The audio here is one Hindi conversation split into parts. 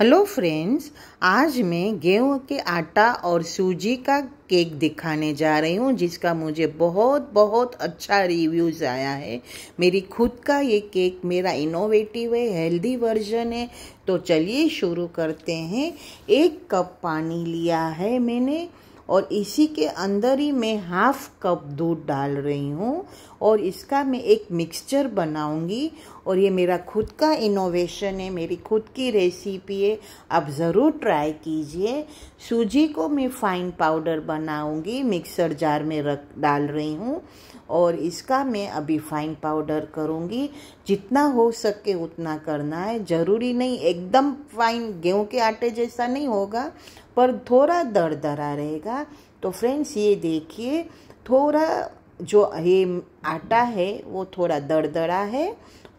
हेलो फ्रेंड्स आज मैं गेहूं के आटा और सूजी का केक दिखाने जा रही हूं जिसका मुझे बहुत बहुत अच्छा रिव्यूज़ आया है मेरी खुद का ये केक मेरा इनोवेटिव है हेल्दी वर्जन है तो चलिए शुरू करते हैं एक कप पानी लिया है मैंने और इसी के अंदर ही मैं हाफ कप दूध डाल रही हूँ और इसका मैं एक मिक्सचर बनाऊँगी और ये मेरा खुद का इनोवेशन है मेरी खुद की रेसिपी है आप ज़रूर ट्राई कीजिए सूजी को मैं फाइन पाउडर बनाऊँगी मिक्सर जार में रख डाल रही हूँ और इसका मैं अभी फाइन पाउडर करूँगी जितना हो सके उतना करना है ज़रूरी नहीं एकदम फाइन गेहूँ के आटे जैसा नहीं होगा पर थोड़ा दर दरा रहेगा तो फ्रेंड्स ये देखिए थोड़ा जो ये आटा है वो थोड़ा दर दरा है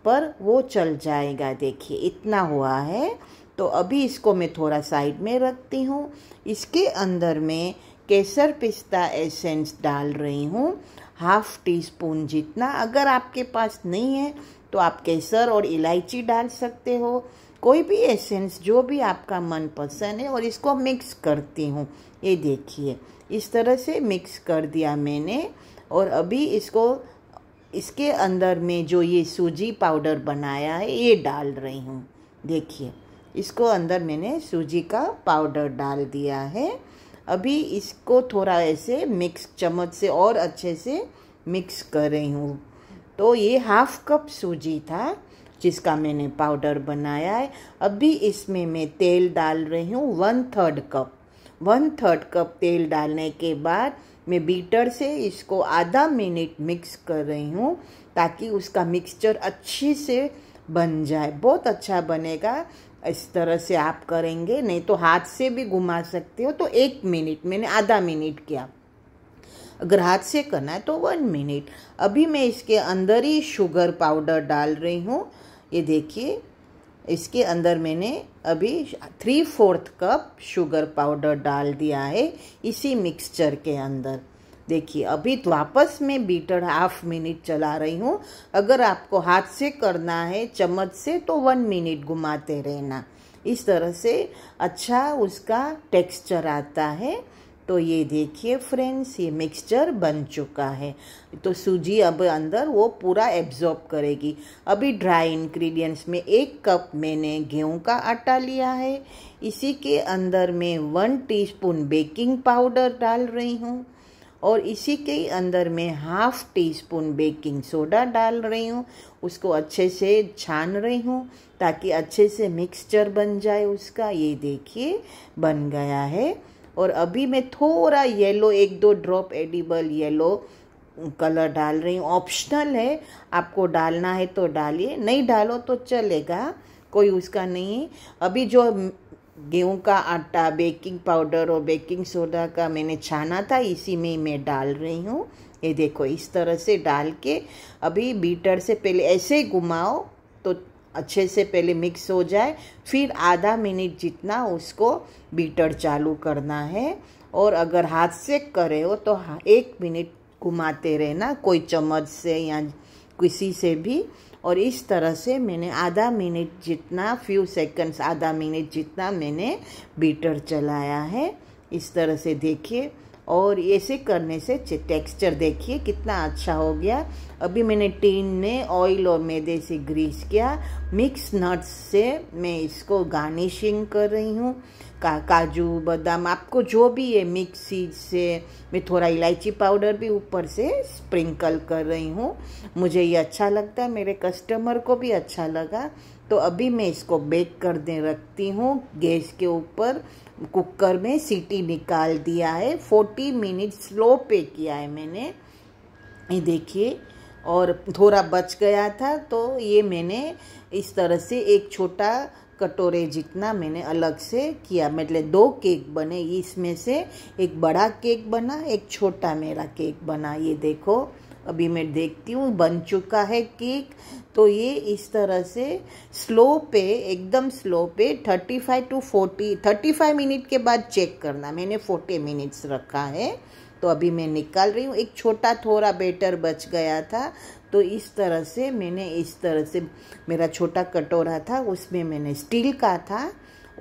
पर वो चल जाएगा देखिए इतना हुआ है तो अभी इसको मैं थोड़ा साइड में रखती हूँ इसके अंदर में केसर पिस्ता एसेंस डाल रही हूँ हाफ टी स्पून जितना अगर आपके पास नहीं है तो आप केसर और इलायची डाल सकते हो कोई भी एसेंस जो भी आपका मनपसंद है और इसको मिक्स करती हूँ ये देखिए इस तरह से मिक्स कर दिया मैंने और अभी इसको इसके अंदर में जो ये सूजी पाउडर बनाया है ये डाल रही हूँ देखिए इसको अंदर मैंने सूजी का पाउडर डाल दिया है अभी इसको थोड़ा ऐसे मिक्स चम्मच से और अच्छे से मिक्स कर रही हूँ तो ये हाफ कप सूजी था जिसका मैंने पाउडर बनाया है अभी इसमें मैं तेल डाल रही हूँ one third cup one third cup तेल डालने के बाद मैं बीटर से इसको आधा मिनट मिक्स कर रही हूँ ताकि उसका मिक्सचर अच्छी से बन जाए बहुत अच्छा बनेगा इस तरह से आप करेंगे नहीं तो हाथ से भी घुमा सकते हो तो एक मिनट मैंने आधा मिनट किया अगर हाथ से करना है तो वन मिनट अभी मैं इसके अंदर ही शुगर पाउडर डाल रही हूँ ये देखिए इसके अंदर मैंने अभी three fourth cup sugar powder डाल दिया है इसी मिक्सचर के अंदर देखिए अभी तो वापस मैं बीटर हाफ मिनट चला रही हूँ अगर आपको हाथ से करना है चम्मच से तो वन मिनट घुमाते रहना इस तरह से अच्छा उसका टेक्सचर आता है तो ये देखिए फ्रेंड्स ये मिक्सचर बन चुका है तो सूजी अब अंदर वो पूरा एब्जॉर्ब करेगी अभी ड्राई इंग्रेडिएंट्स में एक कप मैंने गेहूं का आटा लिया है इसी के अंदर मैं वन टीस्पून बेकिंग पाउडर डाल रही हूँ और इसी के अंदर मैं half teaspoon baking soda डाल रही हूँ उसको अच्छे से छान रही हूँ ताकि अच्छे से मिक्सचर बन जाए उसका ये देखिए बन गया है और अभी मैं थोड़ा येलो एक दो ड्रॉप एडिबल येलो कलर डाल रही हूँ ऑप्शनल है आपको डालना है तो डालिए नहीं डालो तो चलेगा कोई उसका नहीं है अभी जो गेहूं का आटा बेकिंग पाउडर और बेकिंग सोडा का मैंने छाना था इसी में मैं डाल रही हूँ ये देखो इस तरह से डाल के अभी बीटर से पहले ऐसे घुमाओ तो अच्छे से पहले मिक्स हो जाए फिर आधा मिनट जितना उसको बीटर चालू करना है और अगर हाथ से करे हो तो एक मिनट घुमाते रहना कोई चम्मच से या किसी से भी और इस तरह से मैंने आधा मिनट जितना फ्यू सेकंड्स आधा मिनट जितना मैंने बीटर चलाया है इस तरह से देखिए और ऐसे करने से टेक्सचर देखिए कितना अच्छा हो गया अभी मैंने टीन में ऑयल और मैदे से ग्रीस किया मिक्स नट्स से मैं इसको गार्निशिंग कर रही हूँ का काजू बादाम आपको जो भी है मिक्स चीज से मैं थोड़ा इलायची पाउडर भी ऊपर से स्प्रिंकल कर रही हूँ मुझे ये अच्छा लगता है मेरे कस्टमर को भी अच्छा लगा तो अभी मैं इसको बेक कर दे रखती हूँ गैस के ऊपर कुकर में सीटी निकाल दिया है फोर्टी मिनट स्लो पे किया है मैंने ये देखिए और थोड़ा बच गया था तो ये मैंने इस तरह से एक छोटा कटोरे जितना मैंने अलग से किया मतलब दो केक बने इसमें से एक बड़ा केक बना एक छोटा मेरा केक बना ये देखो अभी मैं देखती हूँ बन चुका है केक तो ये इस तरह से स्लो पे एकदम स्लो पे 35 टू 40 35 मिनट के बाद चेक करना मैंने 40 मिनट्स रखा है तो अभी मैं निकाल रही हूँ एक छोटा थोड़ा बेटर बच गया था तो इस तरह से मैंने इस तरह से मेरा छोटा कटोरा था उसमें मैंने स्टील का था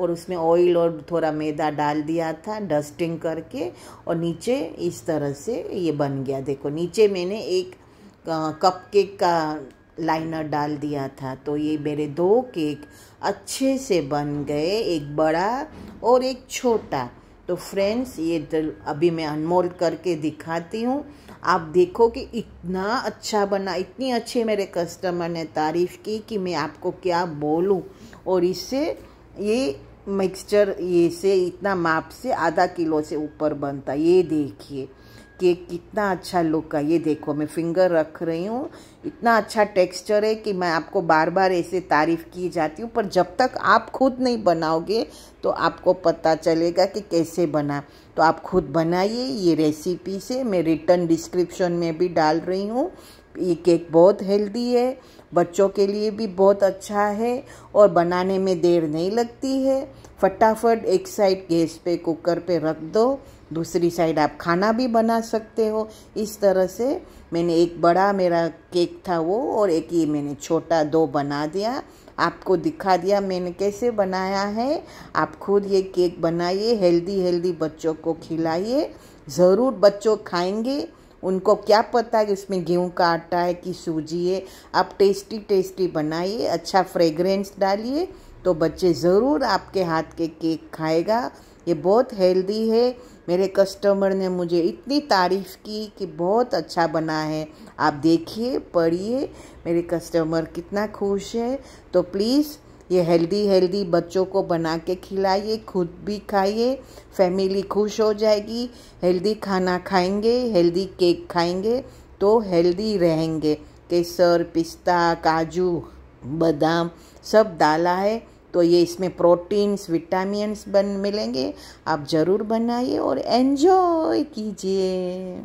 और उसमें ऑयल और थोड़ा मैदा डाल दिया था डस्टिंग करके और नीचे इस तरह से ये बन गया देखो नीचे मैंने एक कप केक का लाइनर डाल दिया था तो ये मेरे दो केक अच्छे से बन गए एक बड़ा और एक छोटा तो फ्रेंड्स ये तो अभी मैं अनमोल करके दिखाती हूँ आप देखो कि इतना अच्छा बना इतनी अच्छी मेरे कस्टमर ने तारीफ़ की कि मैं आपको क्या बोलूँ और इससे ये मिक्सचर ये से इतना माप से आधा किलो से ऊपर बनता ये देखिए केक कितना अच्छा लुक है ये देखो मैं फिंगर रख रही हूँ इतना अच्छा टेक्सचर है कि मैं आपको बार बार ऐसे तारीफ़ की जाती हूँ पर जब तक आप खुद नहीं बनाओगे तो आपको पता चलेगा कि कैसे बना तो आप खुद बनाइए ये रेसिपी से मैं रिटर्न डिस्क्रिप्शन में भी डाल रही हूँ ये केक बहुत हेल्दी है बच्चों के लिए भी बहुत अच्छा है और बनाने में देर नहीं लगती है फटाफट एक साइड गैस पे कुकर पे रख दो दूसरी साइड आप खाना भी बना सकते हो इस तरह से मैंने एक बड़ा मेरा केक था वो और एक ये मैंने छोटा दो बना दिया आपको दिखा दिया मैंने कैसे बनाया है आप खुद ये केक बनाइए हेल्दी हेल्दी बच्चों को खिलाइए ज़रूर बच्चों खाएंगे उनको क्या पता है कि उसमें गेहूं का आटा है कि सूजी है आप टेस्टी टेस्टी बनाइए अच्छा फ्रेगरेंस डालिए तो बच्चे ज़रूर आपके हाथ के केक खाएगा ये बहुत हेल्दी है मेरे कस्टमर ने मुझे इतनी तारीफ़ की कि बहुत अच्छा बना है आप देखिए पढ़िए मेरे कस्टमर कितना खुश है तो प्लीज़ ये हेल्दी हेल्दी बच्चों को बना के खिलाइए खुद भी खाइए फैमिली खुश हो जाएगी हेल्दी खाना खाएंगे हेल्दी केक खाएंगे तो हेल्दी रहेंगे केसर पिस्ता काजू बादाम सब डाला है तो ये इसमें प्रोटीन्स विटामिन्स बन मिलेंगे आप ज़रूर बनाइए और एन्जॉय कीजिए